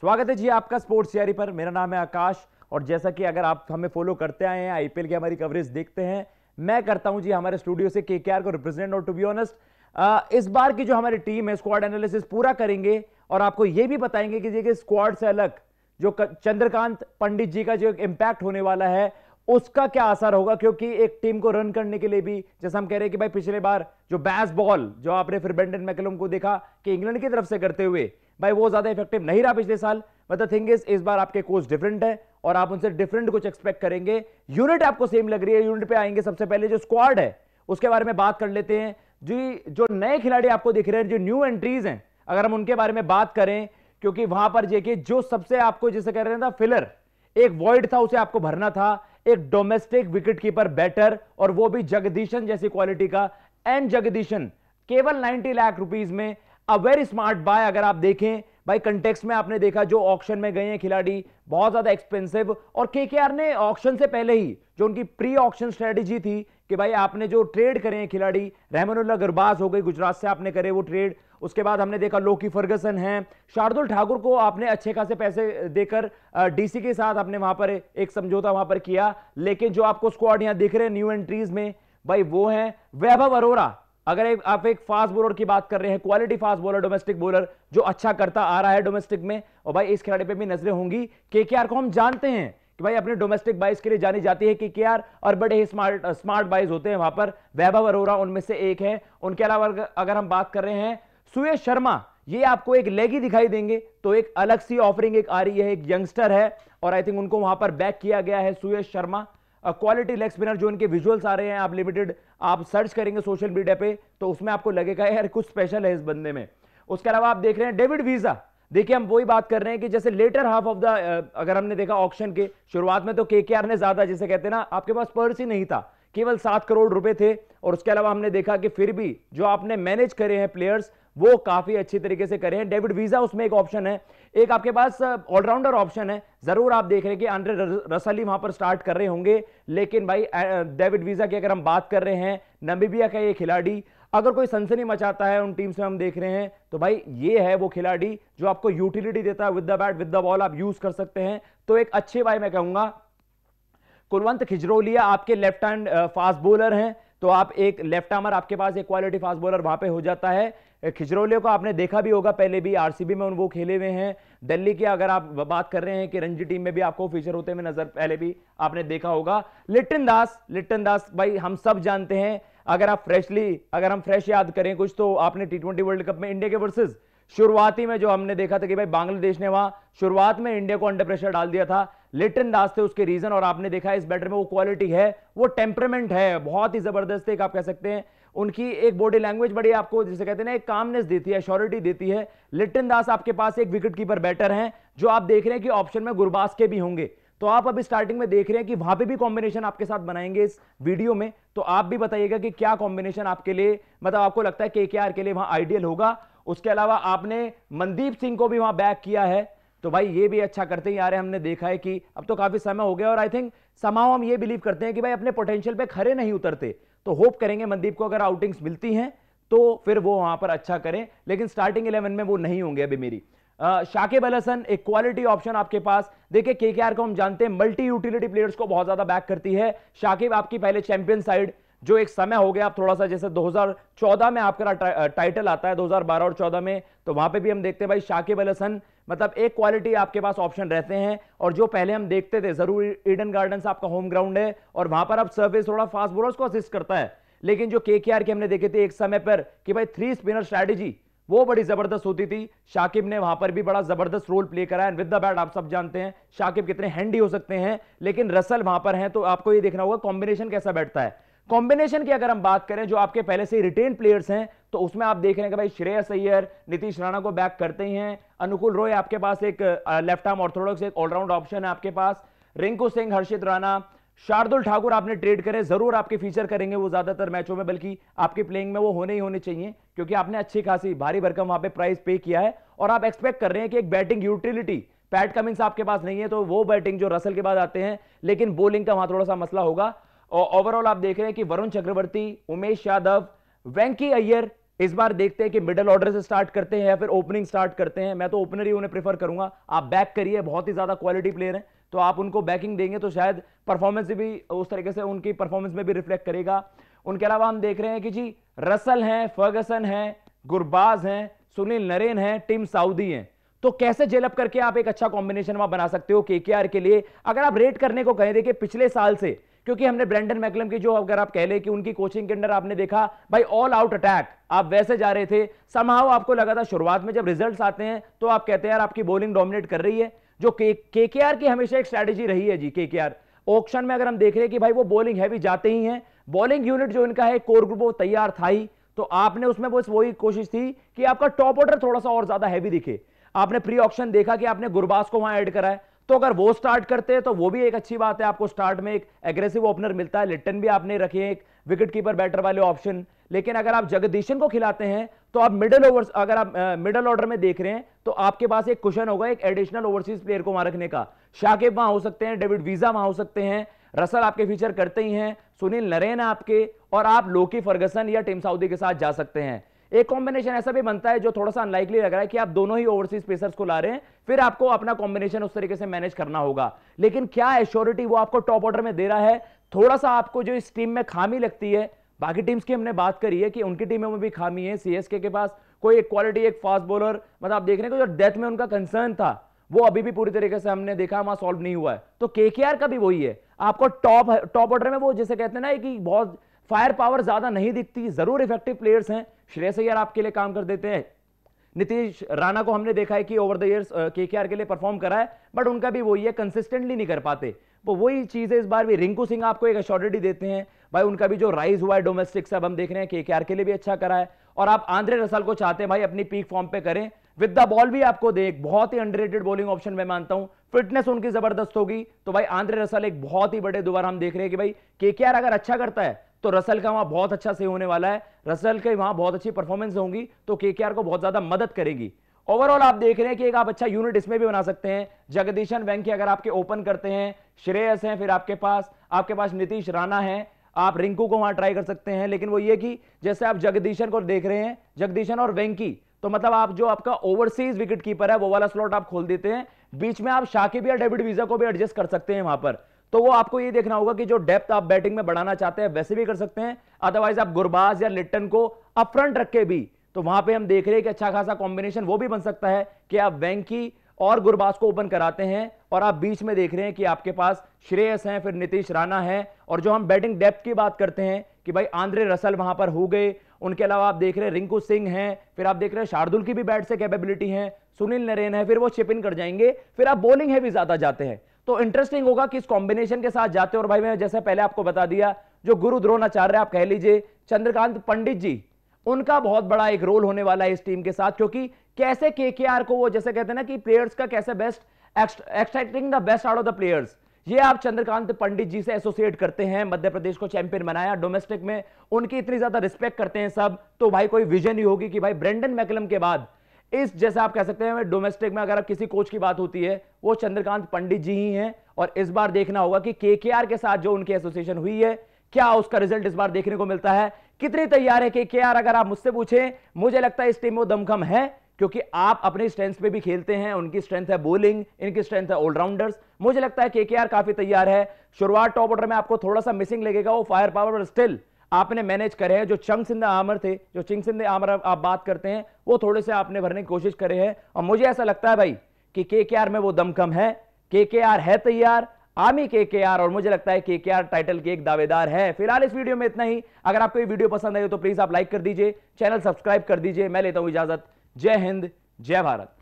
स्वागत है जी आपका स्पोर्ट्स यारी पर मेरा नाम है आकाश और जैसा कि अगर आप हमें फॉलो करते आए हैं आईपीएल की हमारी कवरेज देखते हैं मैं करता हूं जी हमारे स्टूडियो से के को रिप्रेजेंट और टू बी ऑनेस्ट इस बार की जो हमारी टीम है स्क्वाड एनालिसिस पूरा करेंगे और आपको यह भी बताएंगे कि देखिए स्क्वाड से अलग जो चंद्रकांत पंडित जी का जो इम्पैक्ट होने वाला है उसका क्या असर होगा क्योंकि एक टीम को रन करने के लिए भी जैसा हम कह रहे हैं कि भाई पिछले बार जो बैस बॉल जो आपने फिर बेंडन मैकलम को देखा कि इंग्लैंड की तरफ से करते हुए भाई वो ज़्यादा इफेक्टिव नहीं रहा पिछले साल बट द थिंग इज इस बार आपके कोर्स डिफरेंट है और आप उनसे डिफरेंट कुछ एक्सपेक्ट करेंगे यूनिट आपको सेम लग रही है यूनिट पे आएंगे सबसे पहले जो स्क्वाड है उसके बारे में बात कर लेते हैं जी जो नए खिलाड़ी आपको दिख रहे हैं जो न्यू एंट्रीज हैं अगर हम उनके बारे में बात करें क्योंकि वहां पर जेके जो सबसे आपको जैसे कह रहे थे फिलर एक वॉइड था उसे आपको भरना था एक डोमेस्टिक विकेट कीपर बैटर और वो भी जगदीशन जैसी क्वालिटी का एंड जगदीशन केवल 90 लाख रुपीस में अ वेरी स्मार्ट बाय अगर आप देखें भाई कंटेक्स में आपने देखा जो ऑक्शन में गए हैं खिलाड़ी बहुत ज्यादा एक्सपेंसिव और केकेआर ने ऑक्शन से पहले ही जो उनकी प्री ऑक्शन स्ट्रेटेजी थी कि भाई आपने जो ट्रेड करे हैं खिलाड़ी रहमानुल्ला गरबाज हो गई गुजरात से आपने करे वो ट्रेड उसके बाद हमने देखा लोकी फर्गसन है शार्दुल ठाकुर को आपने अच्छे खासे पैसे देकर डीसी के साथ आपने वहां पर एक समझौता वहां पर किया लेकिन जो आपको स्क्वाड यहां दिख रहे हैं न्यू एंट्रीज में भाई वो है वैभव अरोरा अगर एक, आप एक फास्ट बॉलर की बात कर रहे हैं quality fast bowler domestic bowler जो अच्छा करता आ रहा है डोमेस्टिक में और भाई इस खिलाड़ी पे भी नजरें होंगी के को हम जानते हैं कि भाई अपने डोमेस्टिक बाइस के लिए जानी जाती है कि के और बड़े ही स्मार्ट स्मार्ट बाइस होते हैं वहां पर वैभव अरोरा उनमें से एक है उनके अलावा अगर हम बात कर रहे हैं सुयश शर्मा ये आपको एक लेगी दिखाई देंगे तो एक अलग सी ऑफरिंग एक आ रही है एक यंगस्टर है और आई थिंक उनको वहां पर बैक किया गया है Suyash Sharma quality leg spinner जो इनके विजुअल्स आ रहे हैं आप लिमिटेड आप सर्च करेंगे सोशल मीडिया पे तो उसमें आपको लगेगा यार कुछ स्पेशल है इस बंदे में उसके अलावा आप देख रहे हैं डेविड वीजा देखिए हम वही बात कर रहे हैं कि जैसे लेटर हाफ ऑफ द अगर हमने देखा ऑप्शन के शुरुआत में तो के ने ज्यादा जैसे कहते हैं ना आपके पास पर्स ही नहीं था केवल सात करोड़ रुपए थे और उसके अलावा हमने देखा कि फिर भी जो आपने मैनेज करे हैं प्लेयर्स वो काफी अच्छी तरीके से करे हैं डेविड वीजा उसमें एक ऑप्शन है एक आपके पास ऑलराउंडर ऑप्शन है जरूर आप देख रहे हैं कि आंड्रे रसली वहां पर स्टार्ट कर रहे होंगे लेकिन भाई डेविड वीजा की अगर हम बात कर रहे हैं नमीबिया का ये खिलाड़ी अगर कोई सनसनी मचाता है उन टीम्स में हम देख रहे हैं तो भाई ये है वो खिलाड़ी जो आपको यूटिलिटी देता है with the bat with the ball आप यूज कर सकते हैं तो एक अच्छे भाई मैं कहूंगा कुलवंत खिजरोलिया आपके लेफ्ट हैंड फास्ट बोलर हैं तो आप एक लेफ्ट आर्मर आपके पास एक क्वालिटी फास्ट बॉलर वहां पे हो जाता है खिजरोलियो को आपने देखा भी होगा पहले भी आरसीबी में उन वो खेले हुए हैं दिल्ली की अगर आप बात कर रहे हैं कि रणजी टीम में भी आपको फीचर होते हुए नजर पहले भी आपने देखा होगा लिट्टन दास लिट्टन दास भाई हम सब जानते हैं अगर आप फ्रेशली अगर हम फ्रेश याद करें कुछ तो आपने टी वर्ल्ड कप में इंडिया के वर्सेज शुरुआती में जो हमने देखा था कि भाई बांग्लादेश ने वहां शुरुआत में इंडिया को अंडर प्रेशर डाल दिया था लिटन दास थे उसके रीजन और आपने देखा इस बैटर में वो क्वालिटी है वो टेम्परमेंट है बहुत ही जबरदस्त एक आप कह सकते हैं उनकी एक बॉडी लैंग्वेज बड़ी आपको जिसे कहते हैं ना एक कामनेस देती है श्योरिटी देती है लिटन दास आपके पास एक विकेट कीपर बैटर हैं जो आप देख रहे हैं कि ऑप्शन में गुरबास के भी होंगे तो आप अभी स्टार्टिंग में देख रहे हैं कि वहां पे भी कॉम्बिनेशन आपके साथ बनाएंगे इस वीडियो में तो आप भी बताइएगा कि क्या कॉम्बिनेशन आपके लिए मतलब आपको लगता है के के आर के लिए वहां आइडियल होगा उसके अलावा आपने मनदीप सिंह को भी वहां बैक किया है तो भाई ये भी अच्छा करते ही आ रहे हमने देखा है कि अब तो काफी समय हो गया और आई थिंक समाओ हम ये बिलीव करते हैं कि भाई अपने पोटेंशियल पे खरे नहीं उतरते तो होप करेंगे मनदीप को अगर आउटिंग्स मिलती हैं तो फिर वो वहां पर अच्छा करें लेकिन स्टार्टिंग इलेवन में वो नहीं होंगे अभी मेरी शाकिब अल एक क्वालिटी ऑप्शन आपके पास देखिए केकेआर को हम जानते हैं मल्टी यूटिलिटी प्लेयर्स को बहुत ज्यादा बैक करती है शाकिब आपकी पहले चैंपियन साइड जो एक समय हो गया आप थोड़ा सा जैसे 2014 में आपका टा, टाइटल आता है 2012 और 14 में तो वहां पे भी हम देखते हैं भाई शाकिब अल हसन मतलब एक क्वालिटी आपके पास ऑप्शन रहते हैं और जो पहले हम देखते थे जरूर ईडन गार्डन्स आपका होम ग्राउंड है और वहां पर आप सर्विस थोड़ा फास्ट बॉलर्स को असिस्ट करता है लेकिन जो के के हमने देखे थे एक समय पर कि भाई थ्री स्पिनर स्ट्रैटेजी वो बड़ी जबरदस्त होती थी शाकिब ने वहां पर भी बड़ा जबरदस्त रोल प्ले करा एंड विद द बैट आप सब जानते हैं शाकिब कितने हैंडी हो सकते हैं लेकिन रसल वहां पर हैं तो आपको ये देखना होगा कॉम्बिनेशन कैसा बैठता है कॉम्बिनेशन की अगर हम बात करें जो आपके पहले से रिटेन प्लेयर्स हैं तो उसमें आप देख रहे हैं कि भाई श्रेयस अय्यर नीतीश राणा को बैक करते ही हैं अनुकूल रॉय आपके पास एक लेफ्ट आर्म ऑर्थोडॉक्स एक ऑलराउंड ऑप्शन है आपके पास रिंकू सिंह हर्षित राणा शार्दुल ठाकुर आपने ट्रेड करे जरूर आपके फीचर करेंगे वो ज्यादातर मैचों में बल्कि आपके प्लेइंग में वो होने ही होने चाहिए क्योंकि आपने अच्छी खासी भारी भरकम वहां पे प्राइस पे किया है और आप एक्सपेक्ट कर रहे हैं कि एक बैटिंग यूटिलिटी पैट कमिंग्स आपके पास नहीं है तो वो बैटिंग जो रसल के बाद आते हैं लेकिन बोलिंग का वहां थोड़ा सा मसला होगा और ओवरऑल आप देख रहे हैं कि वरुण चक्रवर्ती उमेश यादव वेंकी अय्यर इस बार देखते हैं कि मिडल ऑर्डर से स्टार्ट करते हैं या फिर ओपनिंग स्टार्ट करते हैं मैं तो ओपनर ही उन्हें प्रेफर करूंगा आप बैक करिए बहुत ही ज्यादा क्वालिटी प्लेयर हैं तो आप उनको बैकिंग देंगे तो शायद परफॉर्मेंस भी उस तरीके से उनकी परफॉर्मेंस में भी रिफ्लेक्ट करेगा उनके अलावा हम देख रहे हैं कि जी रसल हैं फर्गसन हैं गुरबाज हैं सुनील नरेन हैं टीम साउदी हैं तो कैसे जेलअप करके आप एक अच्छा कॉम्बिनेशन वहां बना सकते हो केकेआर के लिए अगर आप रेट करने को कहें देखिए पिछले साल से क्योंकि हमने ब्रेंडन मैकलम की जो अगर आप कह ले कि उनकी कोचिंग के अंदर आपने देखा भाई ऑल आउट अटैक आप वैसे जा रहे थे समाव आपको लगा था शुरुआत में जब रिजल्ट आते हैं तो आप कहते हैं यार आपकी बॉलिंग डोमिनेट कर रही है जो के के की हमेशा एक स्ट्रैटेजी रही है जी के के ऑप्शन में अगर हम देख रहे हैं कि भाई वो बॉलिंग हैवी जाते ही हैं बॉलिंग यूनिट जो इनका है कोर ग्रुप वो तैयार था ही तो आपने उसमें बस वही कोशिश थी कि आपका टॉप ऑर्डर थोड़ा सा और ज्यादा हैवी दिखे आपने प्री ऑप्शन देखा कि आपने गुरबास को वहां ऐड कराया तो अगर वो स्टार्ट करते हैं तो वो भी एक अच्छी बात है आपको स्टार्ट में एक एग्रेसिव ओपनर मिलता है लिट्टन भी आपने रखे हैं एक विकेट कीपर बैटर वाले ऑप्शन लेकिन अगर आप जगदीशन को खिलाते हैं तो आप मिडिल ओवर अगर आप मिडिल ऑर्डर में देख रहे हैं तो आपके पास एक क्वेश्चन होगा एक एडिशनल ओवरसीज प्लेयर को वहां रखने का शाकिब वहां हो सकते हैं डेविड वीजा वहां हो सकते हैं रसल आपके फीचर करते ही हैं सुनील नरेन आपके और आप लोकी फर्गसन या टीम साउदी के साथ जा सकते हैं एक कॉम्बिनेशन ऐसा भी बनता है जो थोड़ा सा अनलाइकली लग रहा है कि आप दोनों ही ओवरसीज पेसर्स को ला रहे हैं फिर आपको अपना कॉम्बिनेशन उस तरीके से मैनेज करना होगा लेकिन क्या एश्योरिटी वो आपको टॉप ऑर्डर में दे रहा है थोड़ा सा आपको जो इस टीम में खामी लगती है बाकी टीम्स की हमने बात करी है कि उनकी टीमों में भी खामी है सीएसके के पास कोई एक क्वालिटी एक फास्ट बॉलर मतलब आप देख रहे हैं जो डेथ में उनका कंसर्न था वो अभी भी पूरी तरीके से हमने देखा वहां सॉल्व नहीं हुआ है तो केकेआर का भी वही है आपको टॉप टॉप ऑर्डर में वो जैसे कहते हैं ना कि बहुत फायर पावर ज्यादा नहीं दिखती जरूर इफेक्टिव प्लेयर्स हैं श्रेयस अय्यर आपके लिए काम कर देते हैं नीतीश राणा को हमने देखा है कि ओवर द ईयर्स के के लिए परफॉर्म करा है बट उनका भी वही है कंसिस्टेंटली नहीं कर पाते वो वही चीज है इस बार भी रिंकू सिंह आपको एक अश्योरिटी देते हैं भाई उनका भी जो राइज हुआ है डोमेस्टिक से अब हम देख रहे हैं के के लिए भी अच्छा करा है और आप आंध्रे रसल को चाहते हैं भाई अपनी पीक फॉर्म पे करें विद द बॉल भी आपको दे एक बहुत ही अंडररेटेड बॉलिंग ऑप्शन मैं मानता हूं फिटनेस उनकी जबरदस्त होगी तो भाई आंद्रे रसल एक बहुत ही बड़े दोबारा हम देख रहे हैं कि भाई केकेआर अगर अच्छा करता है तो रसल का वहां बहुत अच्छा से होने वाला है रसल के वहां बहुत अच्छी परफॉर्मेंस होंगी तो केकेआर को बहुत ज्यादा मदद करेगी ओवरऑल आप देख रहे हैं कि एक आप अच्छा यूनिट इसमें भी बना सकते हैं जगदीशन वैंकी अगर आपके ओपन करते हैं श्रेयस हैं फिर आपके पास आपके पास नीतीश राणा है आप रिंकू को वहां ट्राई कर सकते हैं लेकिन वो ये कि जैसे आप जगदीशन को देख रहे हैं जगदीशन और वेंकी तो मतलब आप जो आपका ओवरसीज विकेट कीपर है वो वाला स्लॉट आप खोल देते हैं बीच में आप शाकिब या डेविड वीजा को भी एडजस्ट कर सकते हैं वहां पर तो वो आपको ये देखना होगा कि जो डेप्थ आप बैटिंग में बढ़ाना चाहते हैं वैसे भी कर सकते हैं अदरवाइज आप गुरबाज या लिट्टन को अपफ्रंट रख के भी तो वहां पे हम देख रहे हैं कि अच्छा खासा कॉम्बिनेशन वो भी बन सकता है कि आप वैंकी और गुरबाज को ओपन कराते हैं और आप बीच में देख रहे हैं कि आपके पास श्रेयस हैं फिर नीतीश राणा हैं और जो हम बैटिंग डेप्थ की बात करते हैं कि भाई आंद्रे रसल वहां पर हो गए उनके अलावा आप देख रहे हैं रिंकू सिंह हैं फिर आप देख रहे हैं शार्दुल की भी बैट से कैपेबिलिटी है सुनील नरेन है फिर वो शिप इन कर जाएंगे फिर आप बॉलिंग है भी ज्यादा जाते हैं तो इंटरेस्टिंग होगा कि इस कॉम्बिनेशन के साथ जाते हैं और भाई मैं जैसे पहले आपको बता दिया जो गुरु द्रोणाचार्य आप कह लीजिए चंद्रकांत पंडित जी उनका बहुत बड़ा एक रोल होने वाला है इस टीम के साथ क्योंकि कैसे केकेआर को वो जैसे कहते हैं ना कि प्लेयर्स का कैसे best extracting the best out of the players ये आप चंद्रकांत पंडित जी से एसोसिएट करते हैं मध्य प्रदेश को चैंपियन बनाया डोमेस्टिक में उनकी इतनी ज्यादा रिस्पेक्ट करते हैं सब तो भाई कोई विजन ही होगी कि भाई ब्रेंडन मैकलम के बाद इस जैसे आप कह सकते हैं डोमेस्टिक में अगर आप किसी कोच की बात होती है वो चंद्रकांत पंडित जी ही हैं और इस बार देखना होगा कि के के साथ जो उनकी एसोसिएशन हुई है क्या उसका रिजल्ट इस बार देखने को मिलता है कितनी तैयार है के अगर आप मुझसे पूछें मुझे लगता है इस टीम में दमखम है क्योंकि आप अपने स्ट्रेंथ पे भी खेलते हैं उनकी स्ट्रेंथ है बोलिंग इनकी स्ट्रेंथ है ऑलराउंडर्स मुझे लगता है केकेआर काफी तैयार है शुरुआत टॉप ऑर्डर में आपको थोड़ा सा मिसिंग लगेगा वो फायर पावर और स्टिल आपने मैनेज करे हैं जो चंग सिंध आमर थे जो चिंग सिंध आमर आप बात करते हैं वो थोड़े से आपने भरने की कोशिश करे हैं और मुझे ऐसा लगता है भाई कि केकेआर में वो दम कम है केकेआर है तैयार आमी के के आर और मुझे लगता है के के आर टाइटल के एक दावेदार है फिलहाल इस वीडियो में इतना ही अगर आपको ये वीडियो पसंद आई तो प्लीज आप लाइक कर दीजिए चैनल सब्सक्राइब कर दीजिए मैं लेता हूं इजाजत जय हिंद जय भारत